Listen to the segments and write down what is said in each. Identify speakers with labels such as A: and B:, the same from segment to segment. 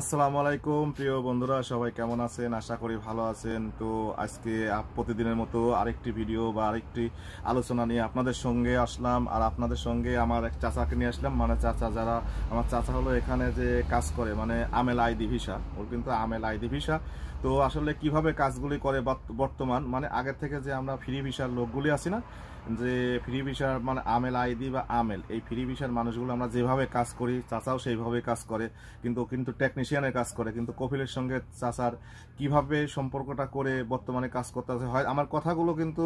A: আসসালামু আলাইকুম প্রিয় বন্ধুরা সবাই কেমন আছেন আশা করি ভালো আছেন তো আজকে প্রতিদিনের মতো আরেকটি ভিডিও বা আরেকটি আলোচনা নিয়ে আপনাদের সঙ্গে আসলাম আর আপনাদের সঙ্গে আমার এক চাচাকে নিয়ে আসলাম মানে চাচা যারা আমার চাচা হলো এখানে যে কাজ করে মানে আমেল আইডি ভিসা ওর কিন্তু আমেল আইডি ভিসা তো আসলে কিভাবে কাজগুলি করে বর্তমান মানে আগের থেকে যে আমরা ফ্রি ভিসার লোকগুলি আছি না যে ফ্রি ভিসার মানে আমেল আইডি বা আমেল এই ফ্রি ভিসার মানুষগুলো আমরা যেভাবে কাজ করি চাচাও সেইভাবে কাজ করে কিন্তু কিন্তু টেকনিশিয়ানের কাজ করে কিন্তু কপিলের সঙ্গে চাচার কিভাবে সম্পর্কটা করে বর্তমানে কাজ করতে আছে হয় আমার কথাগুলো কিন্তু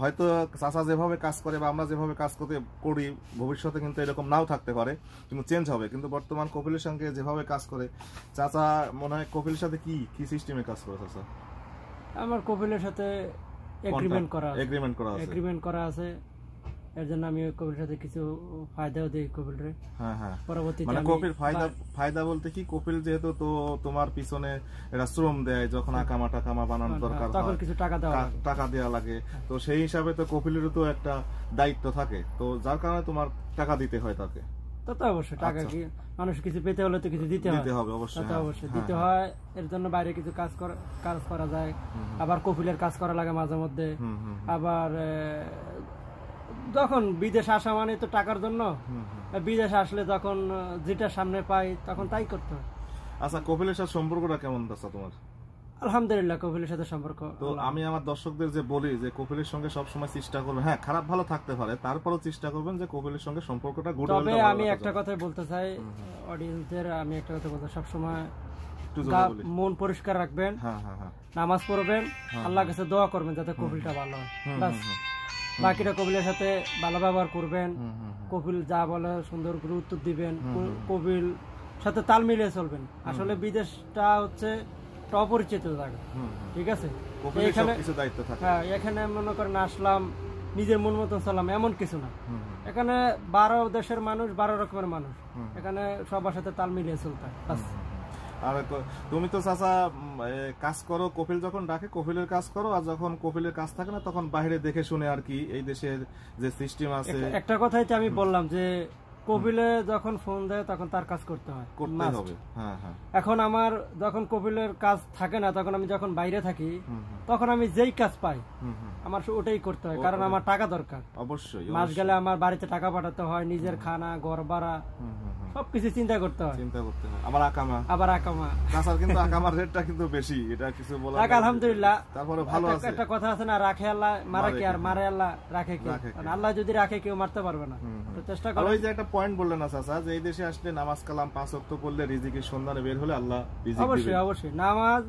A: হয়তো চাচা যেভাবে কাজ করে বা আমরা যেভাবে কাজ করতে করি ভবিষ্যতে কিন্তু এরকম নাও থাকতে পারে কিন্তু চেঞ্জ হবে কিন্তু বর্তমান কপিলের সঙ্গে যেভাবে কাজ করে চাচা মনে হয় কপিলের সাথে কি কি সিস্টেমে কাজ করে চাচা
B: আমার কপিলের সাথে এগ্রিমেন্ট করা এগ্রিমেন্ট করা আছে এগ্রিমেন্ট করা আছে এর জন্য আমি ওই কপির সাথে কিছু ফায়দাও দিই কপিলরে হ্যাঁ হ্যাঁ পরবর্তীতে মানে কপির ফায়দা
A: ফায়দা বলতে কি কপিল যেহেতু তো তোমার পিছনে এরা শ্রম দেয় যখন আকামা টাকামা বানানোর হ্যাঁ, হ্যাঁ, দরকার তখন কিছু টাকা দেওয়া টাকা দেওয়া লাগে হ্যাঁ। তো সেই হিসাবে তো কপিলেরও তো একটা দায়িত্ব থাকে তো যার কারণে তোমার টাকা দিতে হয় তাকে
B: অবশ্যই টাকা আচ্ছা। কি মানুষ কিছু পেতে হলে তো কিছু দিতে অবশ্যই হ্যাঁ। হ্যাঁ। দিতে হয় এর জন্য বাইরে কিছু কাজ কাজ করা যায় আবার কপিলের কাজ করা লাগে মাঝে মধ্যে আবার যখন বিদেশ আসা মানে তো টাকার জন্য বিদেশ আসলে যখন যেটা সামনে পাই তখন তাই করতে হয়
A: আচ্ছা কপিলের সাথে সম্পর্কটা কেমন দাসা তোমার
B: আলহামদুলিল্লাহ কপিলের সাথে সম্পর্ক তো
A: আমি আমার দর্শকদের যে বলি যে কপিলের সঙ্গে সব সময় চেষ্টা করবেন হ্যাঁ খারাপ ভালো থাকতে পারে তারপরও চেষ্টা করবেন যে কপিলের সঙ্গে সম্পর্কটা গুড তবে আমি একটা
B: কথাই বলতে চাই অডিয়েন্সদের আমি একটা কথা বলতে সব সময় মন পরিষ্কার রাখবেন হ্যাঁ, হ্যাঁ, হ্যাঁ। নামাজ পড়বেন আল্লাহর কাছে দোয়া করবেন যাতে কপিলটা ভালো হয় বাকিটা কপিলের সাথে ভালো ব্যবহার করবেন কপিল যা বলে সুন্দর করে উত্তর দিবেন কপিল সাথে তাল মিলিয়ে চলবেন আসলে বিদেশটা হচ্ছে একটা অপরিচিত জায়গা ঠিক আছে এখানে হ্যাঁ এখানে মনে করেন আসলাম নিজের মন মতন চলাম এমন কিছু না এখানে বারো দেশের মানুষ বারো রকমের মানুষ এখানে সবার সাথে তাল মিলিয়ে চলতে
A: আর তুমি তো চাচা কাজ করো কপিল
B: যখন ডাকে কপিলের কাজ করো
A: আর যখন কপিলের কাজ থাকে না তখন বাইরে দেখে শুনে আর কি এই দেশের যে সিস্টেম আছে একটা
B: কথাই আমি বললাম যে কপিলে যখন ফোন দেয় তখন তার কাজ করতে হয় হ্যাঁ, হ্যাঁ। এখন আমার যখন কপিলের কাজ থাকে না তখন আমি যখন বাইরে থাকি তখন আমি যেই কাজ পাই আমার ওটাই করতে হয় কারণ আমার টাকা দরকার অবশ্যই মাস গেলে আমার বাড়িতে টাকা পাঠাতে হয় নিজের খানা ঘর ভাড়া সবকিছু চিন্তা করতে হয় চিন্তা করতে হয় আবার আকামা আবার আকামা কিন্তু আকামার
A: রেটটা কিন্তু বেশি এটা কিছু বলা আলহামদুলিল্লাহ
B: তারপরে ভালো আছে একটা কথা আছে না রাখে আল্লাহ আর মারে আল্লাহ রাখে মানে আল্লাহ যদি রাখে কেউ মারতে পারবে না তো চেষ্টা করো ওই যে
A: একটা পয়েন্ট বললেন না যে এই দেশে আসলে নামাজ কালাম পাঁচ করলে রিজিকের সন্ধানে
B: বের হলে আল্লাহ রিজিক অবশ্যই অবশ্যই নামাজ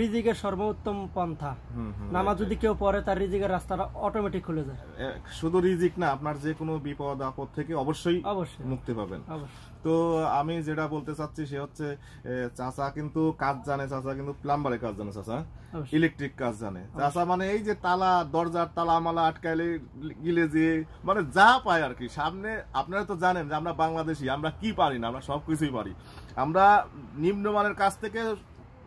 B: রিজিকের সর্বোত্তম পন্থা নামাজ যদি কেউ পড়ে তার রিজিকের রাস্তাটা অটোমেটিক খুলে যায় শুধু রিজিক না আপনার যে কোনো
A: বিপদ আপদ থেকে অবশ্যই মুক্তি পাবেন তো আমি যেটা বলতে চাচ্ছি সে হচ্ছে চাচা কিন্তু কাজ জানে চাচা কিন্তু প্লাম্বারের কাজ জানে চাচা ইলেকট্রিক কাজ জানে চাচা মানে এই যে তালা দরজার তালা মালা আটকাইলে গিলে যে মানে যা পায় আর কি সামনে আপনারা তো জানেন যে আমরা বাংলাদেশি আমরা কি পারি না আমরা সবকিছুই পারি আমরা নিম্নমানের কাছ থেকে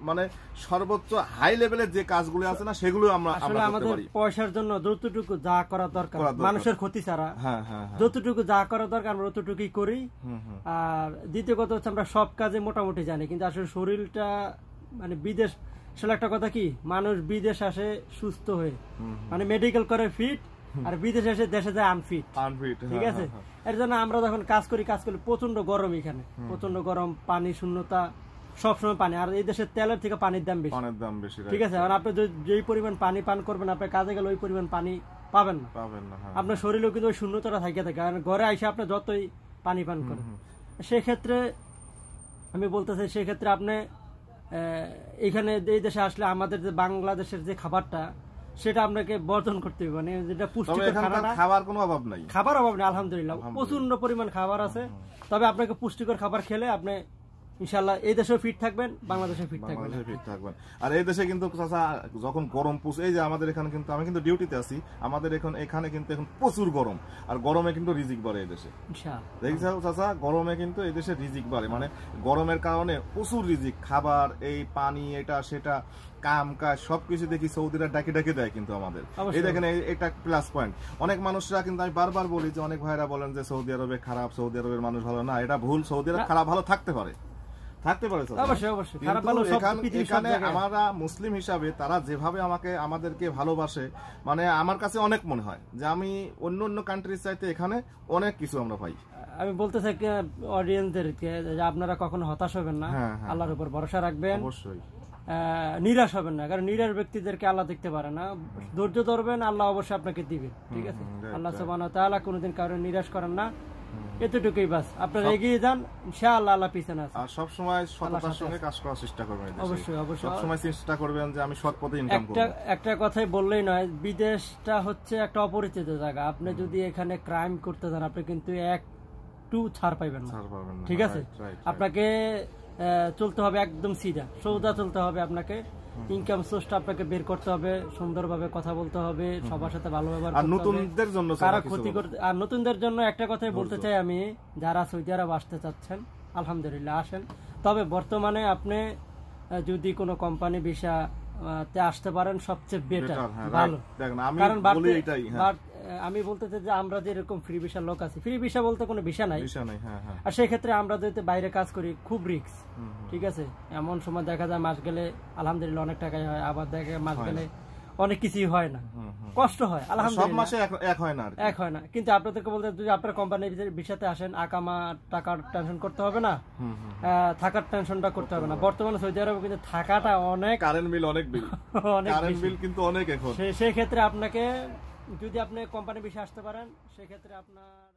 A: মানে সর্বোচ্চ হাই লেভেলের যে কাজগুলো আছে না সেগুলো আমরা আসলে আমাদের
B: পয়সার জন্য যতটুকু যা করা দরকার মানুষের ক্ষতি ছাড়া হ্যাঁ, হ্যাঁ, হ্যাঁ। যতটুকু যা করা দরকার আমরা ততটুকুই করি আর দ্বিতীয় কথা হচ্ছে আমরা সব কাজে মোটামুটি জানি কিন্তু আসলে শরীরটা মানে বিদেশ আসলে একটা কথা কি মানুষ বিদেশ আসে সুস্থ হয়ে মানে মেডিকেল করে ফিট আর বিদেশে এসে দেশে যায় আনফিট আনফিট ঠিক আছে এর জন্য আমরা যখন কাজ করি কাজ করি প্রচন্ড গরম এখানে প্রচন্ড গরম পানি শূন্যতা সবসময় পানি আর এই দেশের তেলের থেকে পানির দাম বেশি পানির
A: দাম বেশি ঠিক আছে
B: আর আপনি যেই পরিমাণ পানি পান করবেন আপনি কাজে গেলে ওই পরিমাণ পানি পাবেন না পাবেন না হ্যাঁ। আপনার শরীরেও কিন্তু ওই শূন্যতাটা থাকে থাকে কারণ ঘরে এসে আপনি যতই পানি পান করেন সেক্ষেত্রে আমি বলতে চাই সেক্ষেত্রে আপনি এখানে এই দেশে আসলে আমাদের যে বাংলাদেশের যে খাবারটা সেটা আপনাকে বর্জন করতে হবে মানে যেটা পুষ্টিকর
A: খাবার কোনো অভাব নাই
B: খাবার অভাব নেই আলহামদুলিল্লাহ প্রচুর পরিমাণ খাবার আছে তবে আপনাকে পুষ্টিকর খাবার খেলে আপনি ইনশাল্লাহ এই দেশেও ফিট থাকবেন বাংলাদেশে ফিট থাকবেন
A: ফিট থাকবেন আর এই দেশে কিন্তু চাচা যখন গরম পুষ এই যে আমাদের এখানে কিন্তু আমি কিন্তু ডিউটিতে আছি আমাদের এখন এখানে কিন্তু এখন প্রচুর গরম আর গরমে কিন্তু রিজিক বাড়ে এই দেশে দেখছ চাচা গরমে কিন্তু এই দেশে রিজিক বাড়ে মানে গরমের কারণে প্রচুর রিজিক খাবার এই পানি এটা সেটা কাম কাজ সবকিছু দেখি সৌদিরা ডাকে ডাকে দেয় কিন্তু আমাদের এই দেখেন এটা প্লাস পয়েন্ট অনেক মানুষরা কিন্তু আমি বারবার বলি যে অনেক ভাইরা বলেন যে সৌদি আরবে খারাপ সৌদি আরবের মানুষ ভালো না এটা ভুল সৌদিরা খারাপ ভালো থাকতে পারে থাকতে পারে আমরা মুসলিম হিসাবে তারা যেভাবে আমাকে আমাদেরকে ভালোবাসে মানে আমার কাছে অনেক মনে হয় যে আমি অন্য অন্য কান্ট্রির চাইতে এখানে অনেক কিছু আমরা পাই
B: আমি বলতে চাই অডিয়েন্সদেরকে যে আপনারা কখনো হতাশ হবেন না হ্যাঁ, হ্যাঁ। আল্লাহর উপর ভরসা রাখবেন অবশ্যই নিরাশ হবেন না কারণ নিরাশ ব্যক্তিদেরকে আল্লাহ দেখতে পারে না ধৈর্য ধরবেন আল্লাহ অবশ্যই আপনাকে দিবে ঠিক আছে আল্লাহ সুবাহ তাহলে কোনোদিন কারণ নিরাশ করেন না এতটুকুই বাস আপনারা এগিয়ে যান ইনশাআল্লাহ আল্লাহ পিছনে আছে আর সব সময় সততার সঙ্গে কাজ করার চেষ্টা করবেন অবশ্যই অবশ্যই সব সময়
A: চেষ্টা করবেন যে আমি সৎ পথে ইনকাম করব একটা
B: একটা কথাই বললেই নয় বিদেশটা হচ্ছে একটা অপরিচিত জায়গা আপনি যদি এখানে ক্রাইম করতে যান আপনি কিন্তু এক টু ছাড় পাইবেন না ঠিক আছে আপনাকে চলতে হবে একদম সিধা সৌদা চলতে হবে আপনাকে ইনকাম সোর্সটা আপনাকে বের করতে হবে সুন্দরভাবে কথা বলতে হবে সবার সাথে ভালো ব্যবহার আর নতুনদের জন্য কারা ক্ষতি করতে আর নতুনদের জন্য একটা কথাই বলতে চাই আমি যারা সৌদি আরব আসতে চাচ্ছেন আলহামদুলিল্লাহ আসেন তবে বর্তমানে আপনি যদি কোনো কোম্পানি ভিসা তে আসতে পারেন সবচেয়ে বেটার হ্যাঁ, ভালো কারণ আমি বলতেছি যে আমরা যে এরকম ফ্রি ভিসা লোক আছি ফ্রি ভিসা বলতে কোনো ভিসা নাই ভিসা নাই হ্যাঁ হ্যাঁ আর সেই ক্ষেত্রে আমরা যদি বাইরে কাজ করি খুব রিস্ক ঠিক আছে এমন সময় দেখা যায় মাস গেলে আলহামদুলিল্লাহ অনেক টাকাই হয় আবার দেখা মাস গেলে অনেক কিছুই হয় না কষ্ট হয় আলহামদুলিল্লাহ সব মাসে এক হয় না এক হয় না কিন্তু আপনাদেরকে বলতে যদি আপনার কোম্পানির বিষয়তে আসেন আকামা টাকার টেনশন করতে হবে না থাকার টেনশনটা করতে হবে না বর্তমানে সৌদি আরবে কিন্তু থাকাটা অনেক কারেন্ট বিল অনেক বিল অনেক কারেন্ট বিল কিন্তু অনেক এখন সেই ক্ষেত্রে আপনাকে যদি আপনি কোম্পানি বেশি আসতে পারেন সেক্ষেত্রে আপনার